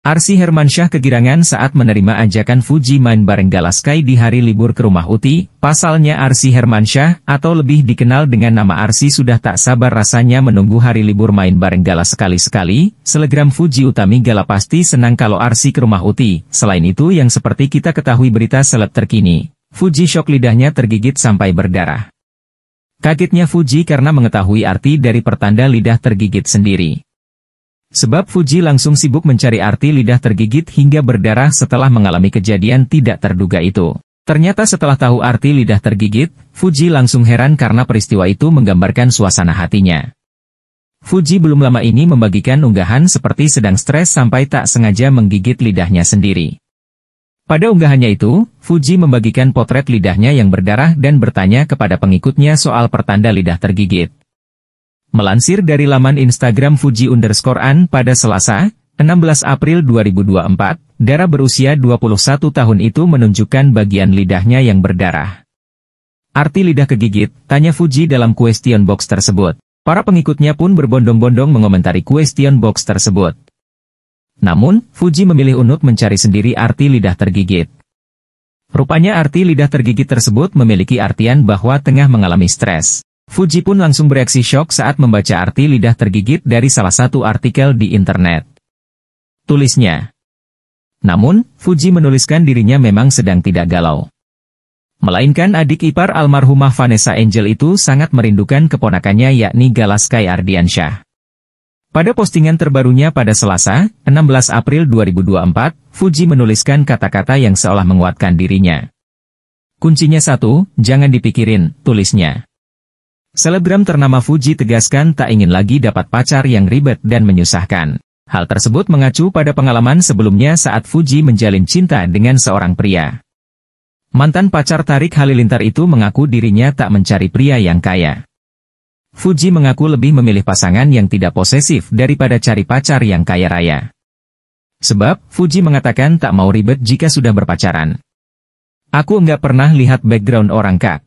Arsi Hermansyah kegirangan saat menerima ajakan Fuji main bareng Galaskai di hari libur ke rumah Uti, pasalnya Arsi Hermansyah atau lebih dikenal dengan nama Arsi sudah tak sabar rasanya menunggu hari libur main bareng Galas sekali-sekali, selegram Fuji Utami Gala pasti senang kalau Arsi ke rumah Uti, selain itu yang seperti kita ketahui berita seleb terkini, Fuji shock lidahnya tergigit sampai berdarah. Kagetnya Fuji karena mengetahui arti dari pertanda lidah tergigit sendiri. Sebab Fuji langsung sibuk mencari arti lidah tergigit hingga berdarah setelah mengalami kejadian tidak terduga itu. Ternyata setelah tahu arti lidah tergigit, Fuji langsung heran karena peristiwa itu menggambarkan suasana hatinya. Fuji belum lama ini membagikan unggahan seperti sedang stres sampai tak sengaja menggigit lidahnya sendiri. Pada unggahannya itu, Fuji membagikan potret lidahnya yang berdarah dan bertanya kepada pengikutnya soal pertanda lidah tergigit. Melansir dari laman Instagram Fuji underscore An pada Selasa, 16 April 2024, darah berusia 21 tahun itu menunjukkan bagian lidahnya yang berdarah. Arti lidah kegigit, tanya Fuji dalam question box tersebut. Para pengikutnya pun berbondong-bondong mengomentari question box tersebut. Namun, Fuji memilih untuk mencari sendiri arti lidah tergigit. Rupanya arti lidah tergigit tersebut memiliki artian bahwa tengah mengalami stres. Fuji pun langsung bereaksi shock saat membaca arti lidah tergigit dari salah satu artikel di internet. Tulisnya. Namun, Fuji menuliskan dirinya memang sedang tidak galau. Melainkan adik ipar almarhumah Vanessa Angel itu sangat merindukan keponakannya yakni Galaskai Ardiansyah. Pada postingan terbarunya pada Selasa, 16 April 2024, Fuji menuliskan kata-kata yang seolah menguatkan dirinya. Kuncinya satu, jangan dipikirin, tulisnya. Selebgram ternama Fuji tegaskan tak ingin lagi dapat pacar yang ribet dan menyusahkan. Hal tersebut mengacu pada pengalaman sebelumnya saat Fuji menjalin cinta dengan seorang pria. Mantan pacar Tarik Halilintar itu mengaku dirinya tak mencari pria yang kaya. Fuji mengaku lebih memilih pasangan yang tidak posesif daripada cari pacar yang kaya raya. Sebab, Fuji mengatakan tak mau ribet jika sudah berpacaran. Aku nggak pernah lihat background orang kak.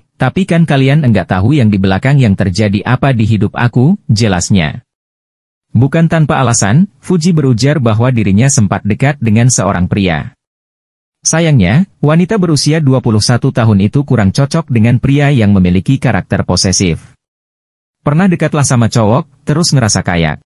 tapi kan kalian enggak tahu yang di belakang yang terjadi apa di hidup aku, jelasnya. Bukan tanpa alasan, Fuji berujar bahwa dirinya sempat dekat dengan seorang pria. Sayangnya, wanita berusia 21 tahun itu kurang cocok dengan pria yang memiliki karakter posesif. Pernah dekatlah sama cowok, terus ngerasa kayak.